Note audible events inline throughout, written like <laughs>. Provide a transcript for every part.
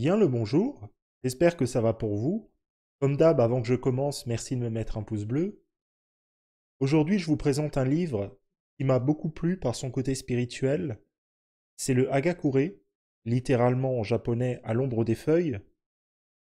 bien le bonjour. J'espère que ça va pour vous. Comme d'hab, avant que je commence, merci de me mettre un pouce bleu. Aujourd'hui, je vous présente un livre qui m'a beaucoup plu par son côté spirituel. C'est le Hagakure, littéralement en japonais à l'ombre des feuilles.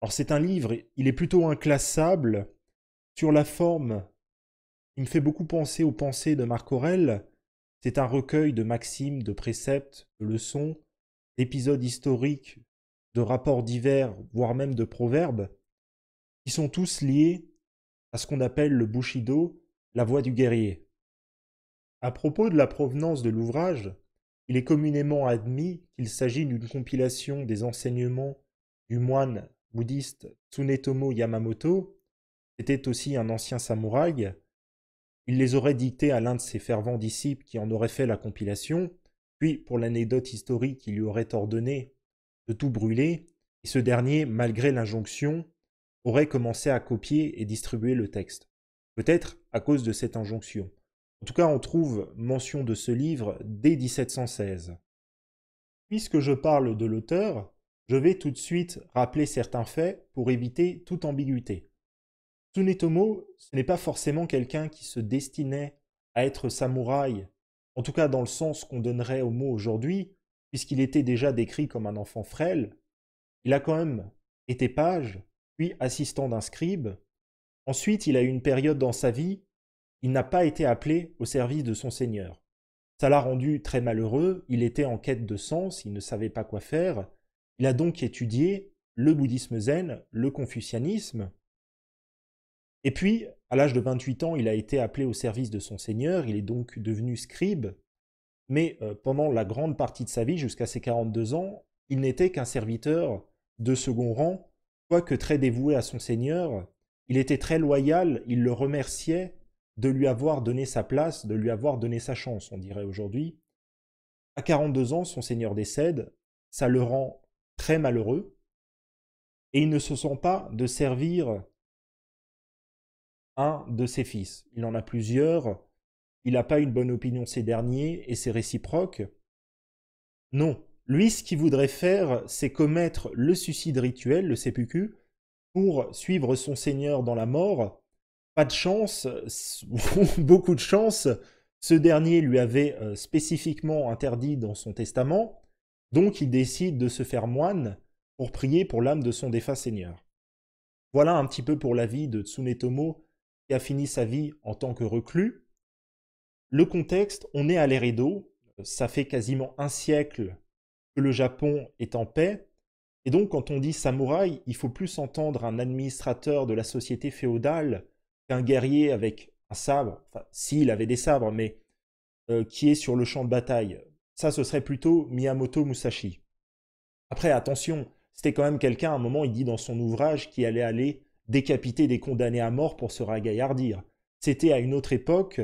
Alors c'est un livre, il est plutôt inclassable. Sur la forme, il me fait beaucoup penser aux pensées de Marc Aurèle. C'est un recueil de maximes, de préceptes, de leçons, d'épisodes historiques de rapports divers, voire même de proverbes, qui sont tous liés à ce qu'on appelle le Bushido, la voie du guerrier. À propos de la provenance de l'ouvrage, il est communément admis qu'il s'agit d'une compilation des enseignements du moine bouddhiste Tsunetomo Yamamoto, c'était aussi un ancien samouraï. Il les aurait dictés à l'un de ses fervents disciples qui en aurait fait la compilation, puis, pour l'anecdote historique, il lui aurait ordonné de tout brûler, et ce dernier, malgré l'injonction, aurait commencé à copier et distribuer le texte. Peut-être à cause de cette injonction. En tout cas, on trouve mention de ce livre dès 1716. Puisque je parle de l'auteur, je vais tout de suite rappeler certains faits pour éviter toute ambiguïté. Tsunetomo, ce n'est pas forcément quelqu'un qui se destinait à être samouraï, en tout cas dans le sens qu'on donnerait au mot aujourd'hui, puisqu'il était déjà décrit comme un enfant frêle, il a quand même été page, puis assistant d'un scribe. Ensuite, il a eu une période dans sa vie, il n'a pas été appelé au service de son Seigneur. Ça l'a rendu très malheureux, il était en quête de sens, il ne savait pas quoi faire. Il a donc étudié le bouddhisme zen, le confucianisme. Et puis, à l'âge de 28 ans, il a été appelé au service de son Seigneur, il est donc devenu scribe, mais euh, pendant la grande partie de sa vie, jusqu'à ses 42 ans, il n'était qu'un serviteur de second rang, quoique très dévoué à son Seigneur. Il était très loyal, il le remerciait de lui avoir donné sa place, de lui avoir donné sa chance, on dirait aujourd'hui. À 42 ans, son Seigneur décède, ça le rend très malheureux, et il ne se sent pas de servir un de ses fils. Il en a plusieurs, il n'a pas une bonne opinion ces derniers et c'est réciproque. Non, lui ce qu'il voudrait faire, c'est commettre le suicide rituel, le seppuku, pour suivre son seigneur dans la mort. Pas de chance, <laughs> beaucoup de chance, ce dernier lui avait euh, spécifiquement interdit dans son testament, donc il décide de se faire moine pour prier pour l'âme de son défunt seigneur. Voilà un petit peu pour la vie de Tsunetomo qui a fini sa vie en tant que reclus. Le contexte, on est à l'ère ça fait quasiment un siècle que le Japon est en paix, et donc quand on dit samouraï, il faut plus entendre un administrateur de la société féodale qu'un guerrier avec un sabre, enfin s'il avait des sabres, mais euh, qui est sur le champ de bataille. Ça, ce serait plutôt Miyamoto Musashi. Après, attention, c'était quand même quelqu'un, à un moment, il dit dans son ouvrage qu'il allait aller décapiter des condamnés à mort pour se ragaillardir. C'était à une autre époque,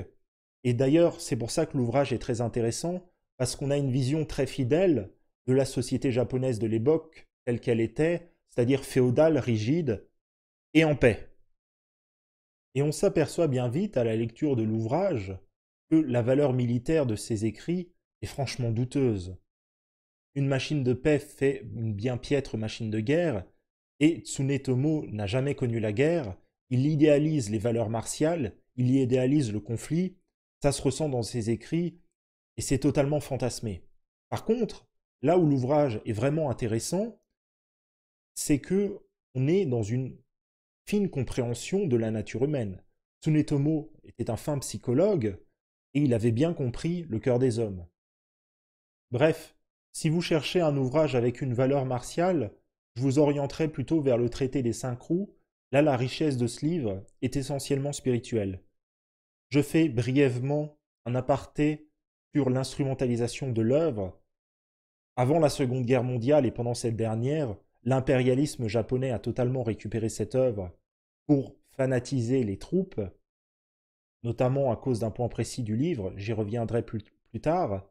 et d'ailleurs, c'est pour ça que l'ouvrage est très intéressant, parce qu'on a une vision très fidèle de la société japonaise de l'époque telle qu'elle était, c'est-à-dire féodale, rigide et en paix. Et on s'aperçoit bien vite à la lecture de l'ouvrage que la valeur militaire de ses écrits est franchement douteuse. Une machine de paix fait une bien piètre machine de guerre, et Tsunetomo n'a jamais connu la guerre, il idéalise les valeurs martiales, il y idéalise le conflit, ça se ressent dans ses écrits et c'est totalement fantasmé. Par contre, là où l'ouvrage est vraiment intéressant, c'est que on est dans une fine compréhension de la nature humaine. Tsunetomo était un fin psychologue et il avait bien compris le cœur des hommes. Bref, si vous cherchez un ouvrage avec une valeur martiale, je vous orienterai plutôt vers le traité des cinq roues. Là, la richesse de ce livre est essentiellement spirituelle. Je fais brièvement un aparté sur l'instrumentalisation de l'œuvre. Avant la Seconde Guerre mondiale et pendant cette dernière, l'impérialisme japonais a totalement récupéré cette œuvre pour fanatiser les troupes, notamment à cause d'un point précis du livre, j'y reviendrai plus, tard.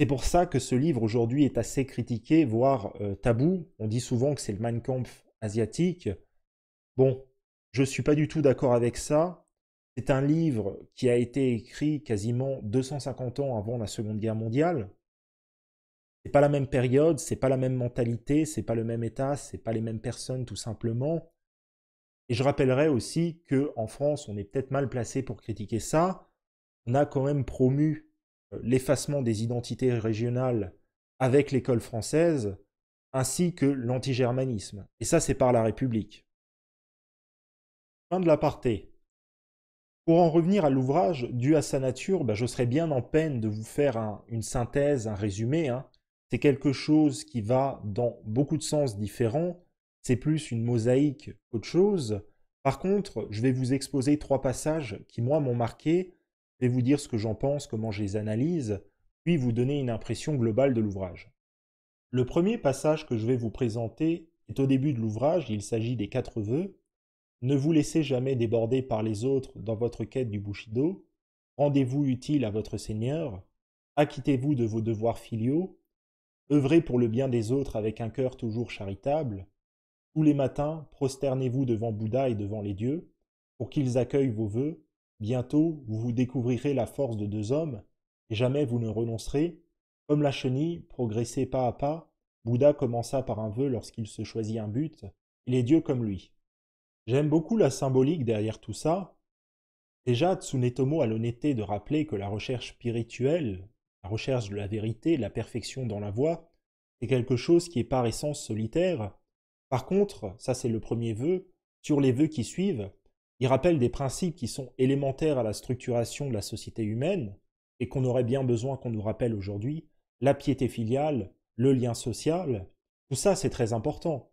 C'est pour ça que ce livre aujourd'hui est assez critiqué, voire euh, tabou. On dit souvent que c'est le Mein Kampf asiatique. Bon, je ne suis pas du tout d'accord avec ça. C'est un livre qui a été écrit quasiment 250 ans avant la Seconde Guerre mondiale. C'est pas la même période, c'est pas la même mentalité, c'est pas le même état, c'est pas les mêmes personnes tout simplement. Et je rappellerai aussi que en France, on est peut-être mal placé pour critiquer ça. On a quand même promu euh, l'effacement des identités régionales avec l'école française, ainsi que l'antigermanisme. Et ça, c'est par la République. Fin de l'aparté. Pour en revenir à l'ouvrage, dû à sa nature, ben, je serais bien en peine de vous faire une synthèse, un résumé. Hein. C'est quelque chose qui va dans beaucoup de sens différents. C'est plus une mosaïque qu'autre chose. Par contre, je vais vous exposer trois passages qui, moi, m'ont marqué. Je vais vous dire ce que j'en pense, comment je les analyse, puis vous donner une impression globale de l'ouvrage. Le premier passage que je vais vous présenter est au début de l'ouvrage, il s'agit des quatre vœux, ne vous laissez jamais déborder par les autres dans votre quête du Bushido. Rendez-vous utile à votre Seigneur. Acquittez-vous de vos devoirs filiaux. Œuvrez pour le bien des autres avec un cœur toujours charitable. Tous les matins, prosternez-vous devant Bouddha et devant les dieux, pour qu'ils accueillent vos vœux. Bientôt, vous vous découvrirez la force de deux hommes, et jamais vous ne renoncerez. Comme la chenille, progressez pas à pas. Bouddha commença par un vœu lorsqu'il se choisit un but, et les dieux comme lui. J'aime beaucoup la symbolique derrière tout ça. Déjà, Tsunetomo a l'honnêteté de rappeler que la recherche spirituelle, la recherche de la vérité, la perfection dans la voie, c'est quelque chose qui est par essence solitaire. Par contre, ça c'est le premier vœu, sur les vœux qui suivent, il rappelle des principes qui sont élémentaires à la structuration de la société humaine et qu'on aurait bien besoin qu'on nous rappelle aujourd'hui, la piété filiale, le lien social, tout ça c'est très important.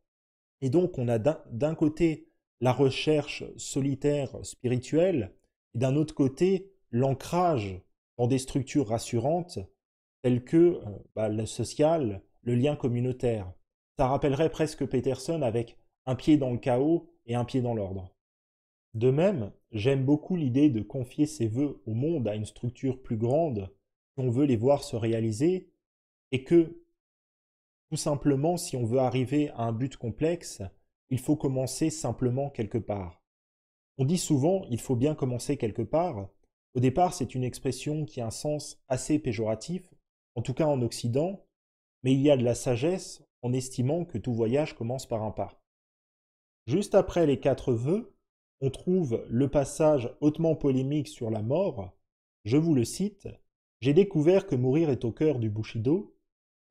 Et donc on a d'un côté la recherche solitaire spirituelle, et d'un autre côté, l'ancrage dans des structures rassurantes telles que euh, bah, le social, le lien communautaire. Ça rappellerait presque Peterson avec un pied dans le chaos et un pied dans l'ordre. De même, j'aime beaucoup l'idée de confier ses voeux au monde à une structure plus grande si on veut les voir se réaliser et que, tout simplement, si on veut arriver à un but complexe, il faut commencer simplement quelque part. On dit souvent il faut bien commencer quelque part. Au départ, c'est une expression qui a un sens assez péjoratif, en tout cas en Occident, mais il y a de la sagesse en estimant que tout voyage commence par un pas. Juste après les quatre vœux, on trouve le passage hautement polémique sur la mort. Je vous le cite. J'ai découvert que mourir est au cœur du Bushido.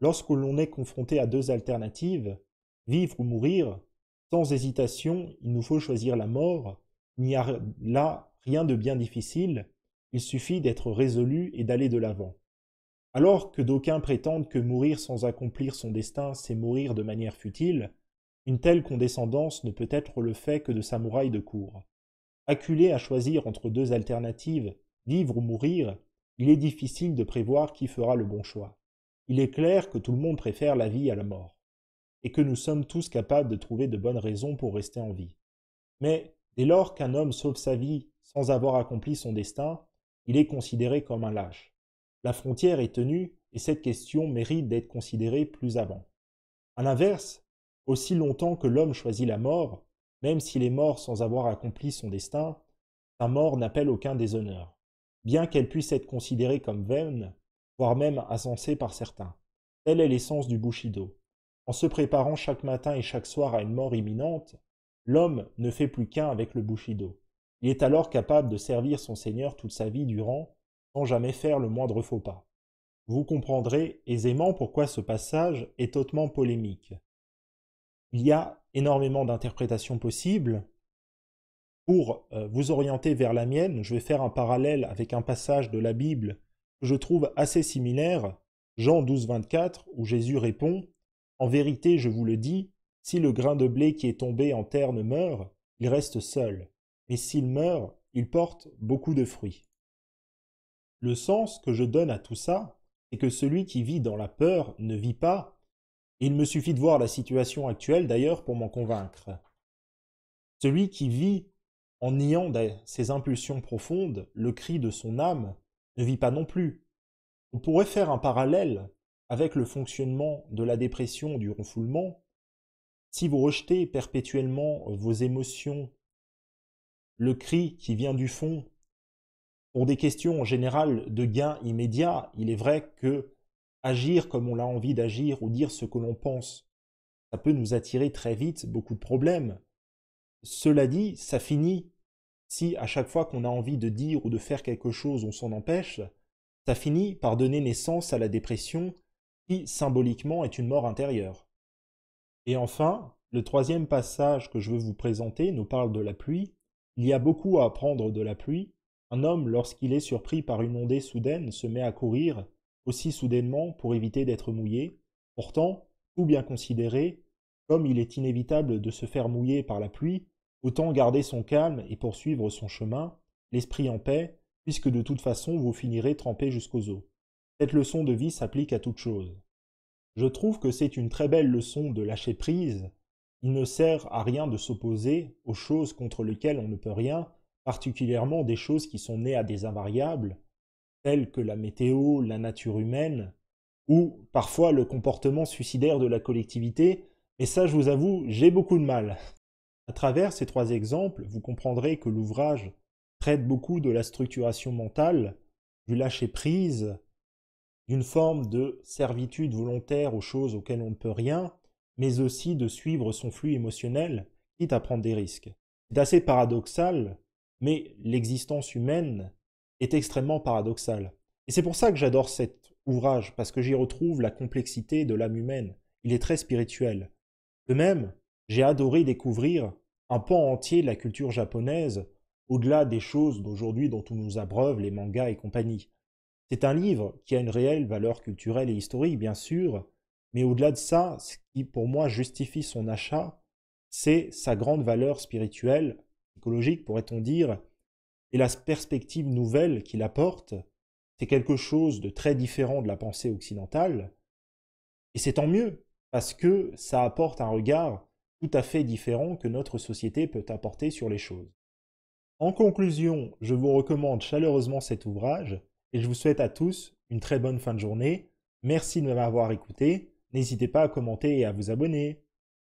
Lorsque l'on est confronté à deux alternatives, vivre ou mourir, sans hésitation, il nous faut choisir la mort. Il n'y a là rien de bien difficile. Il suffit d'être résolu et d'aller de l'avant. Alors que d'aucuns prétendent que mourir sans accomplir son destin, c'est mourir de manière futile, une telle condescendance ne peut être le fait que de samouraïs de cour. Acculé à choisir entre deux alternatives, vivre ou mourir, il est difficile de prévoir qui fera le bon choix. Il est clair que tout le monde préfère la vie à la mort et que nous sommes tous capables de trouver de bonnes raisons pour rester en vie. Mais dès lors qu'un homme sauve sa vie sans avoir accompli son destin, il est considéré comme un lâche. La frontière est tenue et cette question mérite d'être considérée plus avant. A l'inverse, aussi longtemps que l'homme choisit la mort, même s'il est mort sans avoir accompli son destin, sa mort n'appelle aucun déshonneur, bien qu'elle puisse être considérée comme vaine, voire même insensée par certains. Telle est l'essence du Bushido. En se préparant chaque matin et chaque soir à une mort imminente, l'homme ne fait plus qu'un avec le Bushido. Il est alors capable de servir son Seigneur toute sa vie durant, sans jamais faire le moindre faux pas. Vous comprendrez aisément pourquoi ce passage est hautement polémique. Il y a énormément d'interprétations possibles. Pour euh, vous orienter vers la mienne, je vais faire un parallèle avec un passage de la Bible que je trouve assez similaire, Jean 12, 24, où Jésus répond en vérité, je vous le dis, si le grain de blé qui est tombé en terre ne meurt, il reste seul, mais s'il meurt, il porte beaucoup de fruits. Le sens que je donne à tout ça, c'est que celui qui vit dans la peur ne vit pas. Il me suffit de voir la situation actuelle d'ailleurs pour m'en convaincre. Celui qui vit en niant ses impulsions profondes, le cri de son âme, ne vit pas non plus. On pourrait faire un parallèle avec le fonctionnement de la dépression, du renfoulement, si vous rejetez perpétuellement vos émotions, le cri qui vient du fond, pour des questions en général de gain immédiat, il est vrai que agir comme on a envie d'agir ou dire ce que l'on pense, ça peut nous attirer très vite beaucoup de problèmes. Cela dit, ça finit, si à chaque fois qu'on a envie de dire ou de faire quelque chose, on s'en empêche, ça finit par donner naissance à la dépression symboliquement est une mort intérieure. Et enfin, le troisième passage que je veux vous présenter nous parle de la pluie. Il y a beaucoup à apprendre de la pluie. Un homme, lorsqu'il est surpris par une ondée soudaine, se met à courir aussi soudainement pour éviter d'être mouillé. Pourtant, tout bien considéré, comme il est inévitable de se faire mouiller par la pluie, autant garder son calme et poursuivre son chemin, l'esprit en paix, puisque de toute façon vous finirez trempé jusqu'aux eaux. Cette leçon de vie s'applique à toute chose. Je trouve que c'est une très belle leçon de lâcher prise. Il ne sert à rien de s'opposer aux choses contre lesquelles on ne peut rien, particulièrement des choses qui sont nées à des invariables, telles que la météo, la nature humaine, ou parfois le comportement suicidaire de la collectivité, et ça je vous avoue, j'ai beaucoup de mal. À travers ces trois exemples, vous comprendrez que l'ouvrage traite beaucoup de la structuration mentale, du lâcher prise, d'une forme de servitude volontaire aux choses auxquelles on ne peut rien, mais aussi de suivre son flux émotionnel, quitte à prendre des risques. C'est assez paradoxal, mais l'existence humaine est extrêmement paradoxale. Et c'est pour ça que j'adore cet ouvrage, parce que j'y retrouve la complexité de l'âme humaine. Il est très spirituel. De même, j'ai adoré découvrir un pan entier de la culture japonaise, au-delà des choses d'aujourd'hui dont on nous abreuve les mangas et compagnie. C'est un livre qui a une réelle valeur culturelle et historique, bien sûr, mais au-delà de ça, ce qui pour moi justifie son achat, c'est sa grande valeur spirituelle, écologique pourrait-on dire, et la perspective nouvelle qu'il apporte, c'est quelque chose de très différent de la pensée occidentale, et c'est tant mieux, parce que ça apporte un regard tout à fait différent que notre société peut apporter sur les choses. En conclusion, je vous recommande chaleureusement cet ouvrage, et je vous souhaite à tous une très bonne fin de journée. Merci de m'avoir écouté. N'hésitez pas à commenter et à vous abonner.